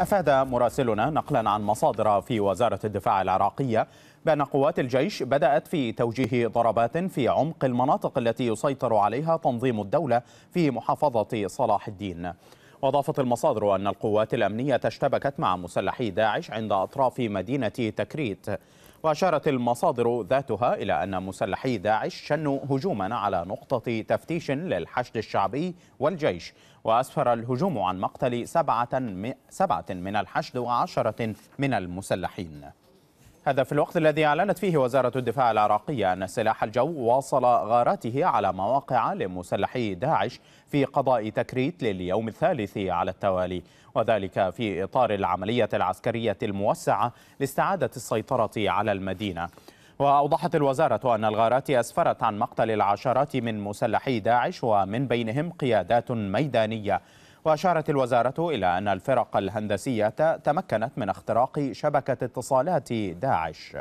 أفاد مراسلنا نقلا عن مصادر في وزارة الدفاع العراقية بأن قوات الجيش بدأت في توجيه ضربات في عمق المناطق التي يسيطر عليها تنظيم الدولة في محافظة صلاح الدين وأضافت المصادر أن القوات الأمنية اشتبكت مع مسلحي داعش عند أطراف مدينة تكريت وأشارت المصادر ذاتها إلى أن مسلحي داعش شنوا هجوما على نقطة تفتيش للحشد الشعبي والجيش وأسفر الهجوم عن مقتل سبعة من الحشد وعشرة من المسلحين هذا في الوقت الذي أعلنت فيه وزارة الدفاع العراقية أن سلاح الجو واصل غاراته على مواقع لمسلحي داعش في قضاء تكريت لليوم الثالث على التوالي وذلك في إطار العملية العسكرية الموسعة لاستعادة السيطرة على المدينة وأوضحت الوزارة أن الغارات أسفرت عن مقتل العشرات من مسلحي داعش ومن بينهم قيادات ميدانية وأشارت الوزارة إلى أن الفرق الهندسية تمكنت من اختراق شبكة اتصالات داعش